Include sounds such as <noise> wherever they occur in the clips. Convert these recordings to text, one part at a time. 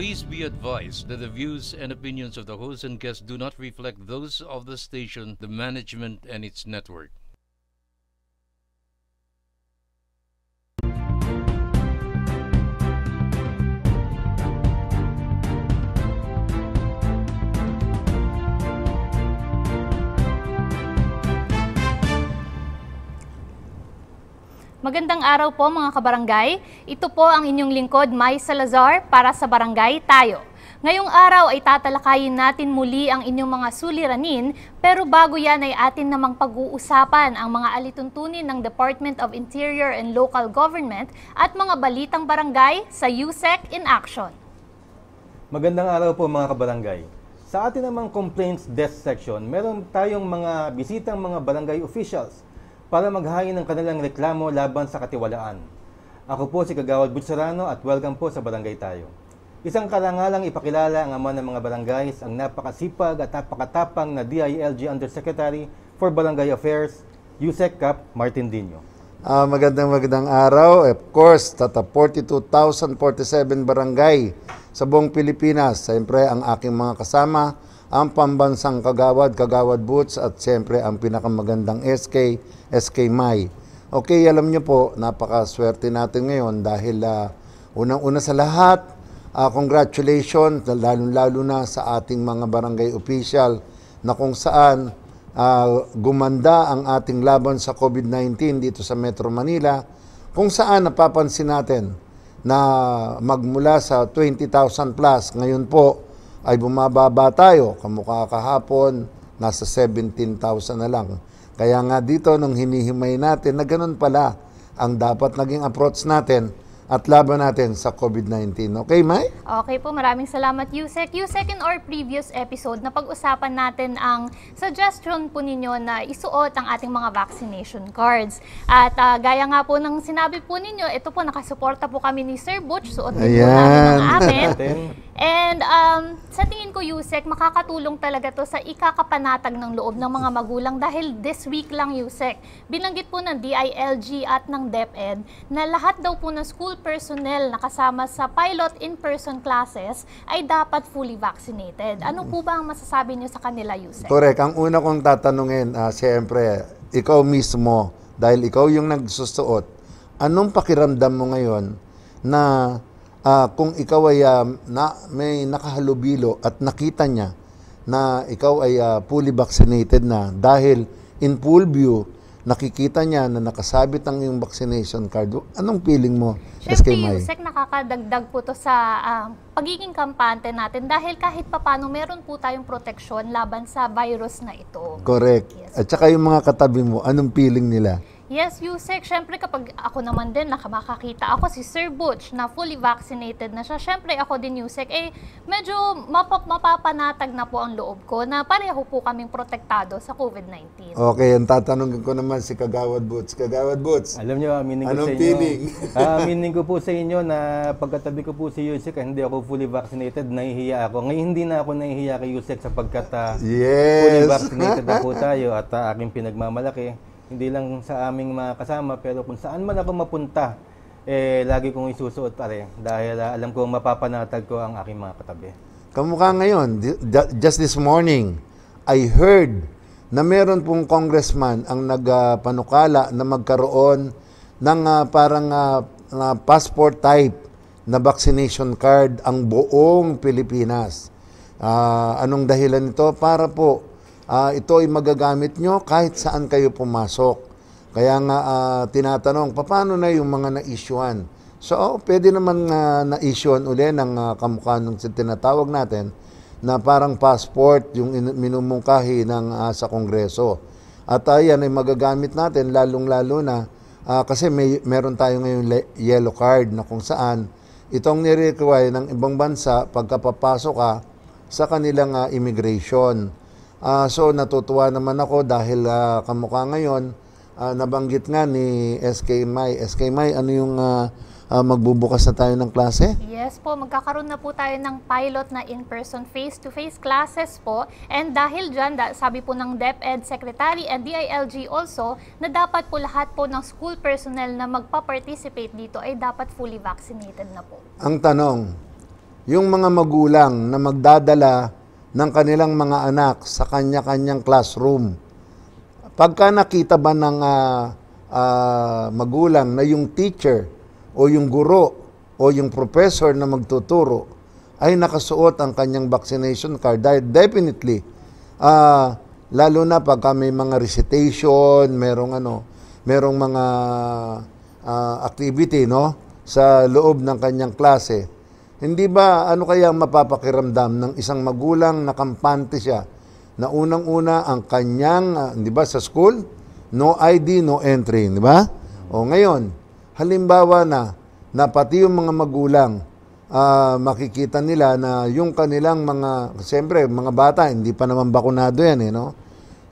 Please be advised that the views and opinions of the host and guests do not reflect those of the station, the management, and its network. Magandang araw po mga kabarangay. Ito po ang inyong lingkod, May Salazar, para sa Barangay Tayo. Ngayong araw ay tatalakayin natin muli ang inyong mga suliranin, pero bago yan ay atin namang pag-uusapan ang mga alituntunin ng Department of Interior and Local Government at mga balitang barangay sa USEC in Action. Magandang araw po mga kabarangay. Sa atin namang Complaints Desk Section, meron tayong mga bisitang mga barangay officials para maghain ng kanilang reklamo laban sa katiwalaan. Ako po si Kagawad Butsarano at welcome po sa Barangay Tayo. Isang karangalang ipakilala ang ama ng mga barangays, ang napakasipag at napakatapang na DILG Undersecretary for Barangay Affairs, Yusek Cap Martin Dino. Uh, magandang magandang araw. Of course, tata 42,047 barangay sa buong Pilipinas. Siyempre, ang aking mga kasama ang pambansang kagawad, kagawad boots at siyempre ang pinakamagandang SK, SK Mai. Okay, alam nyo po, napakaswerte natin ngayon dahil uh, unang-una sa lahat, uh, congratulations lalo-lalo na sa ating mga barangay official na kung saan uh, gumanda ang ating laban sa COVID-19 dito sa Metro Manila kung saan napapansin natin na magmula sa 20,000 plus ngayon po ay bumababa tayo. Kamukha kahapon, nasa 17,000 na lang. Kaya nga dito, nung hinihimay natin na ganun pala ang dapat naging approach natin, at laban natin sa COVID-19. Okay, Mai? Okay po, maraming salamat, Yusek. Yusek, in our previous episode, napag-usapan natin ang suggestion po ninyo na isuot ang ating mga vaccination cards. At uh, gaya nga po ng sinabi po ninyo, ito po, nakasuporta po kami ni Sir Butch. Suot din Ayan. po namin ang And um, sa tingin ko, Yusek, makakatulong talaga to sa ikakapanatag ng loob ng mga magulang dahil this week lang, Yusek, binanggit po ng DILG at ng DepEd e na lahat daw po ng school personnel na kasama sa pilot in-person classes ay dapat fully vaccinated. Ano po ba ang masasabi niyo sa kanila, Yusek? Torek, Ang una kong tatanungin, uh, siyempre, ikaw mismo, dahil ikaw yung nagsusuot, anong pakiramdam mo ngayon na uh, kung ikaw ay uh, na, may nakahalubilo at nakita niya na ikaw ay uh, fully vaccinated na dahil in full view nakikita niya na nakasabit ang yung vaccination card, anong feeling mo? Siyempre, Yusek, nakakadagdag po to sa uh, pagiging kampante natin dahil kahit papano meron po tayong proteksyon laban sa virus na ito. Correct. Yes. At saka yung mga katabi mo, anong feeling nila? Yes, Yusek. Siyempre, kapag ako naman din, nakamakakita ako si Sir Butch na fully vaccinated na siya. Siyempre, ako din, Yusek. Eh, medyo mapap mapapanatag na po ang loob ko na pareho po kaming protektado sa COVID-19. Okay, ang tatanungin ko naman si Kagawad Butch. Kagawad Butch, Alam nyo, aminin ko Anong sa inyo. feeling? Ah, <laughs> aminin ko po sa inyo na pagkatabi ko po si Yusek, eh, hindi ako fully vaccinated, nahihiya ako. Ngayon hindi na ako nahihiya kay Yusek sapagkat ah, yes! fully vaccinated na po tayo at ah, aking pinagmamalaki. Hindi lang sa aming mga kasama, pero kung saan man ako mapunta, eh, lagi kong isusuot pare. Dahil uh, alam ko mapapanatag ko ang aking mga katabi. Kamukha ngayon, just this morning, I heard na meron pong congressman ang nagpanukala uh, na magkaroon ng uh, parang uh, uh, passport type na vaccination card ang buong Pilipinas. Uh, anong dahilan nito? Para po Uh, ito ay magagamit nyo kahit saan kayo pumasok. Kaya nga uh, tinatanong, paano na yung mga na-issuean? So, oh, pwede naman uh, na-issuean uli ng uh, kamukha ng tinatawag natin na parang passport yung minumungkahi ng uh, sa Kongreso. At uh, yan ay magagamit natin lalong-lalo na uh, kasi may meron tayo ngayon yellow card na kung saan itong nirequire ng ibang bansa pagkapapasok ka sa kanilang uh, immigration. Uh, so natutuwa naman ako dahil uh, kamukha ngayon, uh, nabanggit nga ni SK Mai. SK Mai, ano yung uh, uh, magbubukas na tayo ng klase? Yes po, magkakaroon na po tayo ng pilot na in-person face-to-face classes po. And dahil dyan, da, sabi po ng DepEd Secretary and DILG also, na dapat po lahat po ng school personnel na magpa-participate dito ay dapat fully vaccinated na po. Ang tanong, yung mga magulang na magdadala ng kanilang mga anak sa kanya-kanyang classroom. Pagka nakita ba ng uh, uh, magulang na yung teacher o yung guro o yung professor na magtuturo ay nakasuot ang kanyang vaccination card, Dahil definitely, uh, lalo na pag may mga recitation, merong ano, merong mga uh, activity, no? sa loob ng kanyang klase hindi ba ano kaya ang mapapakiramdam ng isang magulang na kampante siya na unang-una ang kanyang, uh, ah, di ba, sa school, no ID, no entry, di ba? O ngayon, halimbawa na, na pati yung mga magulang, uh, makikita nila na yung kanilang mga, siyempre, mga bata, hindi pa naman bakunado yan, eh, no?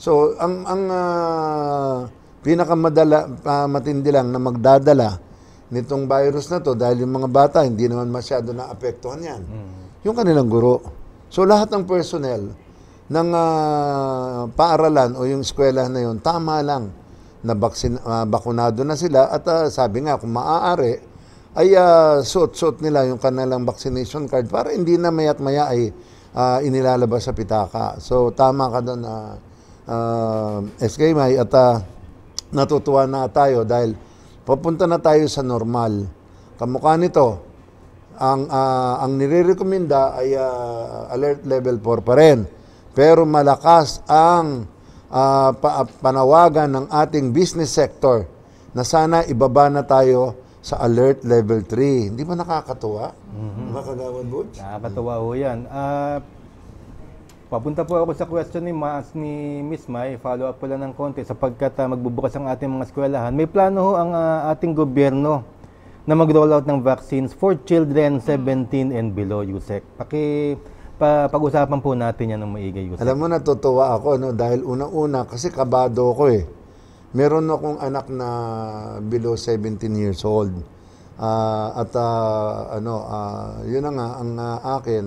So, ang, ang uh, pinakamadala, uh, matindi lang na magdadala nitong virus na to dahil yung mga bata hindi naman masyado na apektuhan yan. Mm. Yung kanilang guro. So lahat ng personnel ng uh, paaralan o yung eskwela na yun, tama lang na baksin, uh, ah, bakunado na sila at uh, sabi nga kung maaari ay uh, suot-suot nila yung kanilang vaccination card para hindi na at maya ay uh, inilalabas sa pitaka. So tama ka doon na uh, uh, SK May at uh, natutuwa na tayo dahil Papunta na tayo sa normal. Kamukha nito, ang, uh, ang nirerekomenda ay uh, alert level 4 pa rin. Pero malakas ang uh, pa- panawagan ng ating business sector na sana ibaba na tayo sa alert level 3. Hindi ba nakakatuwa? Mm-hmm. Makagawan, Butch? Nakakatuwa ho yan. Uh, Papunta po ako sa question ni Mas ni Miss May, follow up po lang ng konti sapagkat uh, magbubukas ang ating mga eskwelahan. May plano ho ang uh, ating gobyerno na mag-rollout ng vaccines for children 17 and below, Yusek. Paki pa, pag-usapan po natin yan ng maigay, Yusek. Alam mo, natutuwa ako no? dahil una-una kasi kabado ko eh. Meron akong anak na below 17 years old. Uh, at uh, ano, uh, yun na nga ang uh, akin,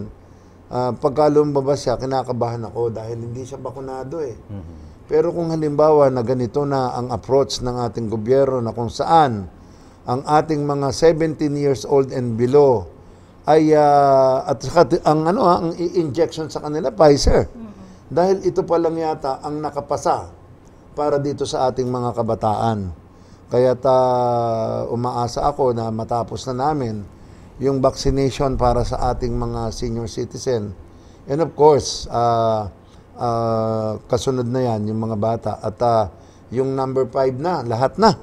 uh, pagka lumabas siya, kinakabahan ako dahil hindi siya bakunado eh. Mm-hmm. Pero kung halimbawa na ganito na ang approach ng ating gobyerno na kung saan ang ating mga 17 years old and below ay uh, at saka ang ano ah, ang injection sa kanila Pfizer. Mm-hmm. Dahil ito pa lang yata ang nakapasa para dito sa ating mga kabataan. Kaya ta umaasa ako na matapos na namin yung vaccination para sa ating mga senior citizen. And of course, uh, uh, kasunod na yan, yung mga bata. At uh, yung number 5 na, lahat na,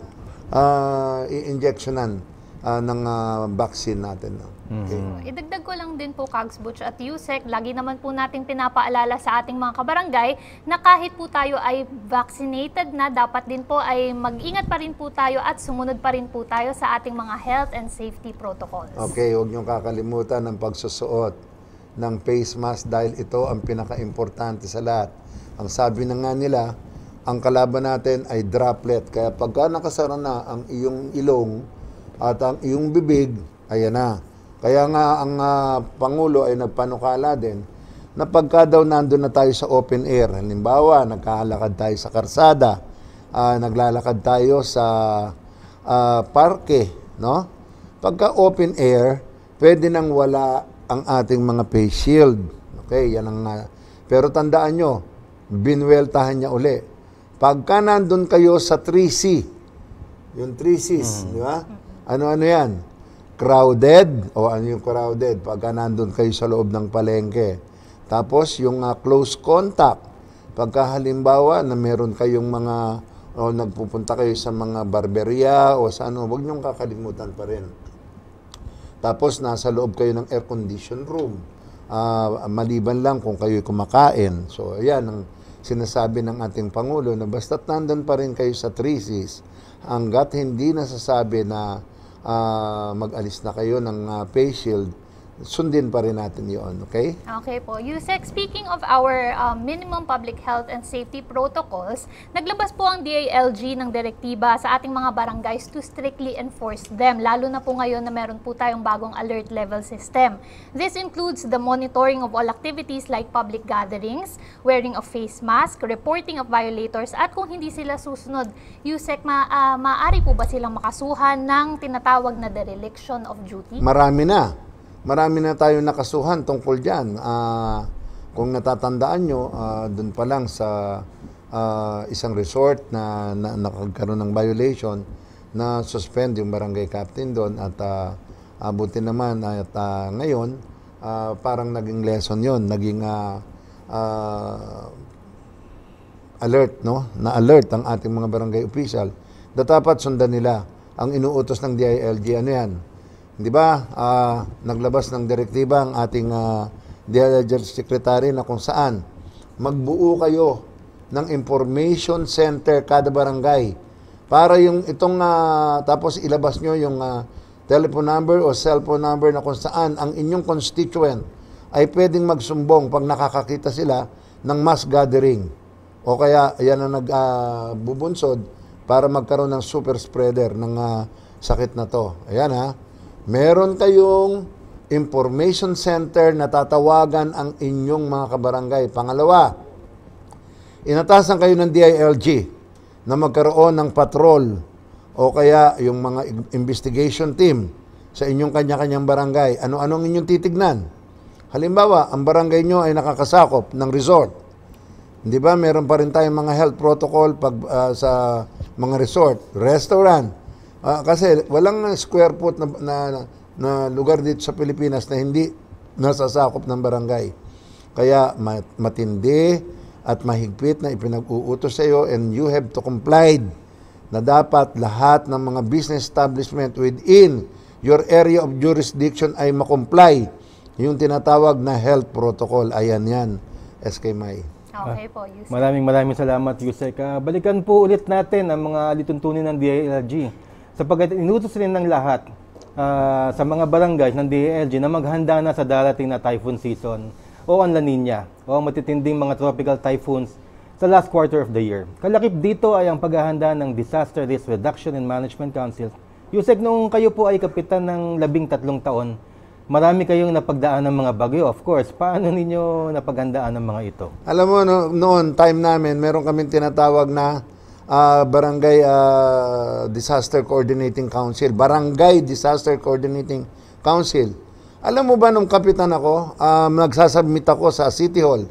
uh, i-injectionan uh, ng uh, vaccine natin. No? Okay. Mm-hmm. Idagdag ko lang din po, Kags Butch at Yusek, lagi naman po nating pinapaalala sa ating mga kabarangay na kahit po tayo ay vaccinated na, dapat din po ay mag-ingat pa rin po tayo at sumunod pa rin po tayo sa ating mga health and safety protocols. Okay, huwag niyong kakalimutan ang pagsusuot ng face mask dahil ito ang pinaka-importante sa lahat. Ang sabi na nga nila, ang kalaban natin ay droplet. Kaya pagka nakasara na ang iyong ilong, at ang iyong bibig, ayan na. Kaya nga ang uh, Pangulo ay nagpanukala din na pagka daw nandun na tayo sa open air, halimbawa, nagkahalakad tayo sa karsada, uh, naglalakad tayo sa uh, parke, no? Pagka open air, pwede nang wala ang ating mga face shield. Okay, yan ang... Uh, pero tandaan nyo, binweltahan niya uli. Pagka nandun kayo sa 3C, yung 3Cs, mm. di ba? Mm. Ano-ano yan? Crowded, o ano yung crowded? Pagka nandun kayo sa loob ng palengke. Tapos yung uh, close contact, pagka halimbawa na meron kayong mga o nagpupunta kayo sa mga barberya o sa ano, huwag niyong kakalimutan pa rin. Tapos nasa loob kayo ng air condition room. Uh, maliban lang kung kayo'y kumakain. So ayan ang sinasabi ng ating Pangulo na basta't nandun pa rin kayo sa trisis hanggat hindi nasasabi na uh, mag-alis na kayo ng uh, ah, face shield sundin pa rin natin yon, okay? Okay po. Yusek, speaking of our uh, minimum public health and safety protocols, naglabas po ang DILG ng direktiba sa ating mga barangays to strictly enforce them, lalo na po ngayon na meron po tayong bagong alert level system. This includes the monitoring of all activities like public gatherings, wearing of face mask, reporting of violators, at kung hindi sila susunod, USEC, ma uh, maaari po ba silang makasuhan ng tinatawag na dereliction of duty? Marami na marami na tayong nakasuhan tungkol dyan. Uh, kung natatandaan nyo, uh, ah, doon pa lang sa uh, isang resort na, na nakagkaroon ng violation, na suspend yung barangay captain doon at uh, abuti naman at uh, ngayon uh, parang naging lesson yon naging uh, uh, alert no na alert ang ating mga barangay official na dapat sundan nila ang inuutos ng DILG ano yan Di ba? Uh, naglabas ng direktiba ang ating uh, ah, DILG Secretary na kung saan magbuo kayo ng information center kada barangay para yung itong uh, tapos ilabas nyo yung uh, telephone number o cellphone number na kung saan ang inyong constituent ay pwedeng magsumbong pag nakakakita sila ng mass gathering o kaya yan ang nagbubunsod uh, para magkaroon ng super spreader ng uh, sakit na to. Ayan ha meron kayong information center na tatawagan ang inyong mga kabarangay. Pangalawa, inatasan kayo ng DILG na magkaroon ng patrol o kaya yung mga investigation team sa inyong kanya-kanyang barangay. ano ano ang inyong titignan? Halimbawa, ang barangay nyo ay nakakasakop ng resort. Hindi ba? Meron pa rin tayong mga health protocol pag, uh, sa mga resort, restaurant Uh, kasi walang square foot na, na, na, lugar dito sa Pilipinas na hindi nasasakop ng barangay. Kaya matindi at mahigpit na ipinag-uutos sa iyo and you have to comply na dapat lahat ng mga business establishment within your area of jurisdiction ay makomply. Yung tinatawag na health protocol, ayan yan, SK May. Okay po, Yusek. Maraming maraming salamat, Yusek. Ah, balikan po ulit natin ang mga alituntunin ng DILG sapagkat inutos rin ng lahat uh, sa mga barangay ng DLG na maghanda na sa darating na typhoon season o ang La Nina o ang matitinding mga tropical typhoons sa last quarter of the year. Kalakip dito ay ang paghahanda ng Disaster Risk Reduction and Management Council. Yusek, nung kayo po ay kapitan ng labing tatlong taon, marami kayong napagdaan ng mga bagyo, of course. Paano ninyo napaghandaan ng mga ito? Alam mo, no, noon, time namin, meron kaming tinatawag na uh, Barangay uh, Disaster Coordinating Council. Barangay Disaster Coordinating Council. Alam mo ba nung kapitan ako, uh, nagsasubmit ako sa City Hall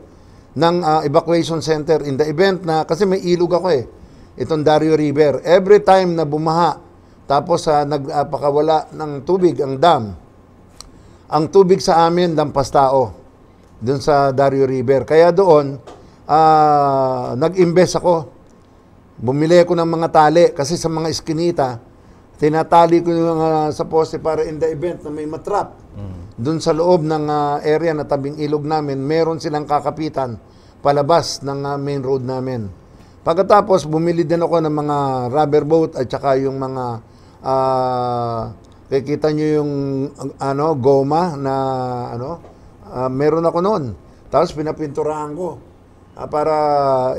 ng uh, evacuation center in the event na, kasi may ilog ako eh, itong Dario River. Every time na bumaha, tapos uh, nagpakawala uh, ng tubig ang dam, ang tubig sa amin, lampas tao, doon sa Dario River. Kaya doon, uh, nag-invest ako Bumili ako ng mga tali kasi sa mga iskinita, tinatali ko yung uh, sa poste para in the event na may matrap. Mm. Doon sa loob ng uh, area na tabing ilog namin, meron silang kakapitan palabas ng uh, main road namin. Pagkatapos, bumili din ako ng mga rubber boat at saka yung mga uh, kikita nyo yung uh, ano, goma na ano, uh, meron ako noon. Tapos pinapinturahan ko. Ah, para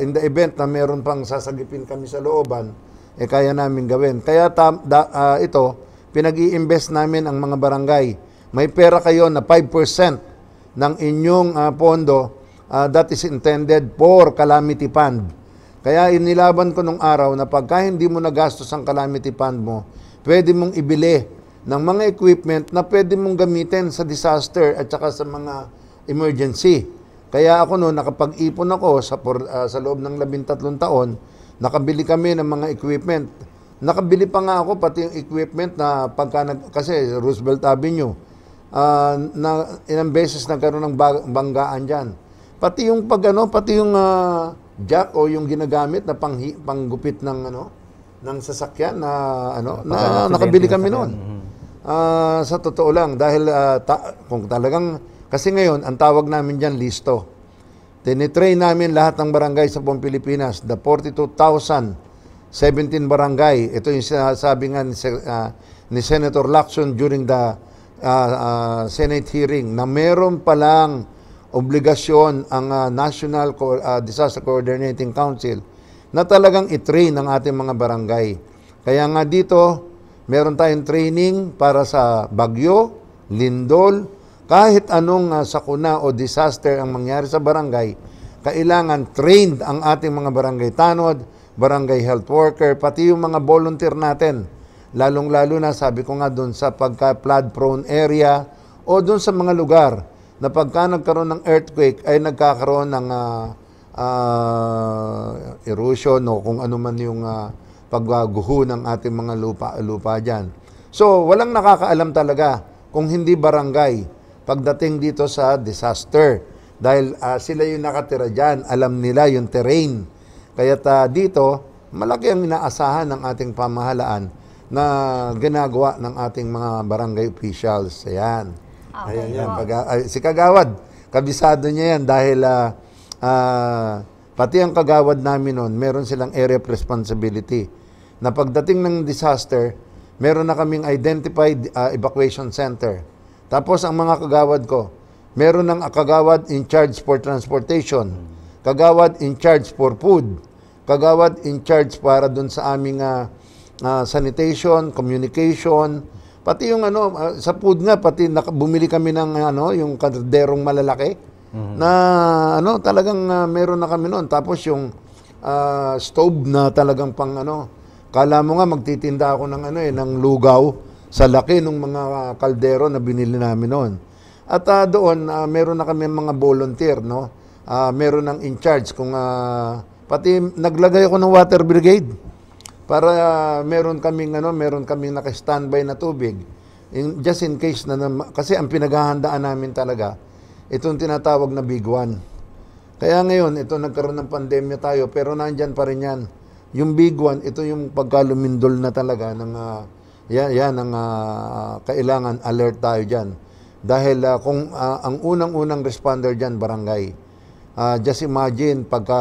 in the event na meron pang sasagipin kami sa looban, eh kaya namin gawin. Kaya tam, da, uh, ito, pinag-i-invest namin ang mga barangay. May pera kayo na 5% ng inyong uh, pondo uh, that is intended for calamity fund. Kaya inilaban ko nung araw na pagka hindi mo nagastos ang calamity fund mo, pwede mong ibili ng mga equipment na pwede mong gamitin sa disaster at saka sa mga emergency. Kaya ako noon, nakapag-ipon ako sa, por, uh, sa loob ng 13 taon, nakabili kami ng mga equipment. Nakabili pa nga ako pati yung equipment na pagka, nag, kasi Roosevelt Avenue, uh, na ilang beses nagkaroon ng banggaan dyan. Pati yung pag ano, pati yung uh, jack o yung ginagamit na pang, panggupit ng ano, ng sasakyan na ano, na, nakabili kami noon. mm Uh, sa totoo lang dahil uh, ta- kung talagang kasi ngayon, ang tawag namin dyan, listo. Tinitrain namin lahat ng barangay sa buong Pilipinas, the 42,017 barangay. Ito yung sinasabi nga ni, uh, ni Senator Lacson during the uh, uh, Senate hearing na meron palang obligasyon ang uh, National Co- uh, Disaster Coordinating Council na talagang itrain ang ating mga barangay. Kaya nga dito, meron tayong training para sa Bagyo, Lindol, kahit anong uh, sakuna o disaster ang mangyari sa barangay, kailangan trained ang ating mga barangay tanod, barangay health worker, pati yung mga volunteer natin. Lalong-lalo na, sabi ko nga, doon sa pagka-flood-prone area o doon sa mga lugar na pagka nagkaroon ng earthquake ay nagkakaroon ng uh, uh, erosion o kung ano man yung uh, pagguho ng ating mga lupa, lupa dyan. So, walang nakakaalam talaga kung hindi barangay pagdating dito sa disaster. Dahil uh, sila yung nakatira dyan, alam nila yung terrain. Kaya uh, ah, dito, malaki ang inaasahan ng ating pamahalaan na ginagawa ng ating mga barangay officials. Ayan. Ah, okay, Ayan yan. Pag, ay, si Kagawad, kabisado niya yan dahil uh, uh, pati ang kagawad namin noon, meron silang area of responsibility. Na pagdating ng disaster, meron na kaming identified uh, evacuation center tapos ang mga kagawad ko, meron ng kagawad in charge for transportation, kagawad in charge for food, kagawad in charge para doon sa aming uh, uh, sanitation, communication, pati yung ano uh, sa food nga pati naka, bumili kami ng ano yung kaderong malalaki mm-hmm. na ano talagang uh, meron na kami noon tapos yung uh, stove na talagang pang ano kala mo nga magtitinda ako ng ano eh ng lugaw sa laki ng mga kaldero na binili namin noon. At uh, doon, uh, meron na kami mga volunteer, no? Uh, meron ng in-charge kung uh, pati naglagay ako ng water brigade para uh, meron kaming ano, meron kaming naka-standby na tubig. In, just in case na, na kasi ang pinaghahandaan namin talaga itong tinatawag na big one. Kaya ngayon, ito nagkaroon ng pandemya tayo pero nandiyan pa rin yan. Yung big one, ito yung pagkalumindol na talaga ng uh, yan, yan ang uh, kailangan alert tayo dyan. Dahil uh, kung uh, ang unang-unang responder dyan, barangay, uh, just imagine pagka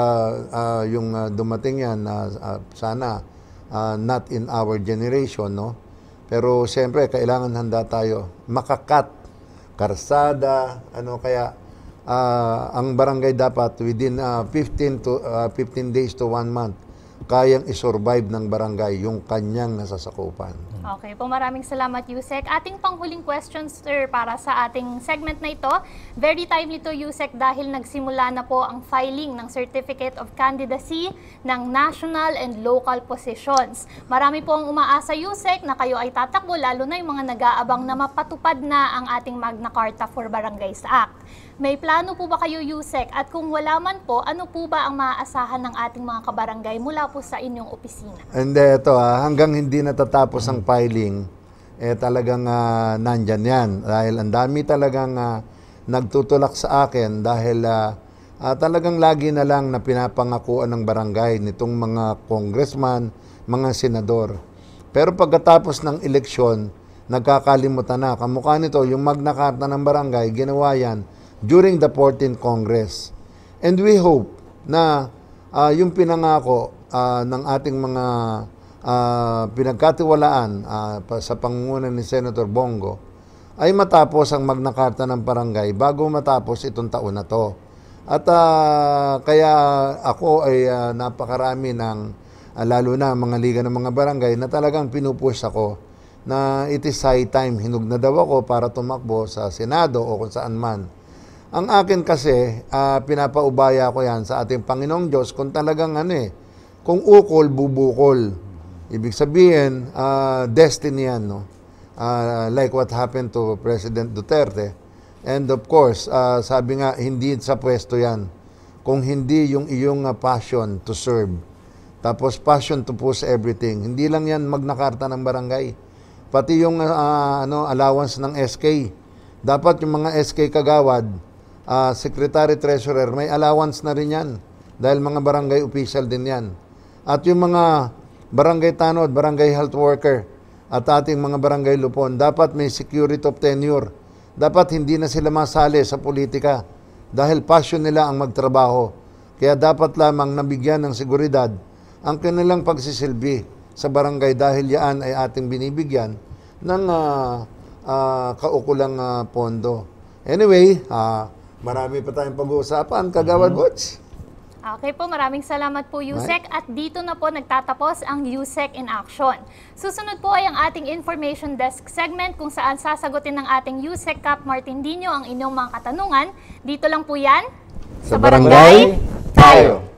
uh, yung uh, dumating yan, uh, uh, sana uh, not in our generation, no? Pero siyempre, kailangan handa tayo. Makakat, karsada, ano kaya, uh, ang barangay dapat within uh, 15 to uh, 15 days to 1 month kayang isurvive ng barangay yung kanyang nasasakupan. Okay po, maraming salamat Yusek. Ating panghuling question sir para sa ating segment na ito. Very timely to Yusek dahil nagsimula na po ang filing ng Certificate of Candidacy ng national and local positions. Marami po ang umaasa Yusek na kayo ay tatakbo lalo na yung mga nag-aabang na mapatupad na ang ating Magna Carta for Barangays Act. May plano po ba kayo, Yusek? At kung wala man po, ano po ba ang maaasahan ng ating mga kabarangay mula po sa inyong opisina? Hindi, ito ha. Ah. Hanggang hindi natatapos ang filing, eh talagang uh, nandyan yan. Dahil ang dami talagang uh, nagtutulak sa akin dahil uh, uh, talagang lagi na lang na pinapangakuan ng barangay nitong mga congressman, mga senador. Pero pagkatapos ng eleksyon, nagkakalimutan na. Kamukha nito, yung Magna Carta ng barangay, ginawa yan during the 14th Congress. And we hope na uh, yung pinangako uh, ng ating mga uh, pinagkatiwalaan uh, sa pangunan ni Senator Bongo ay matapos ang Magna Carta ng Barangay bago matapos itong taon na to. At uh, kaya ako ay uh, napakarami ng uh, lalo na mga liga ng mga barangay na talagang pinupush ako na it is high time hinug na daw ako para tumakbo sa Senado o kung saan man. Ang akin kasi, uh, pinapaubaya ko yan sa ating Panginoong Diyos kung talagang ano eh, kung ukol, bubukol. Ibig sabihin, uh, destiny yan, no? Uh, like what happened to President Duterte. And of course, uh, sabi nga, hindi sa pwesto yan. Kung hindi yung iyong uh, passion to serve. Tapos passion to push everything. Hindi lang yan magnakarta ng barangay. Pati yung uh, ano, allowance ng SK. Dapat yung mga SK kagawad, uh, secretary treasurer, may allowance na rin yan. Dahil mga barangay official din yan. At yung mga barangay tanod, barangay health worker, at ating mga barangay lupon. Dapat may security of tenure. Dapat hindi na sila masali sa politika dahil passion nila ang magtrabaho. Kaya dapat lamang nabigyan ng seguridad ang kanilang pagsisilbi sa barangay dahil yan ay ating binibigyan ng uh, uh, kaukulang uh, pondo. Anyway, uh, marami pa tayong pag-uusapan. Kagawad mm-hmm. Watch! Okay po, maraming salamat po USEC at dito na po nagtatapos ang USEC in Action. Susunod po ay ang ating Information Desk segment kung saan sasagutin ng ating USEC Cap Martindino ang inyong mga katanungan. Dito lang po yan sa Barangay Tayo!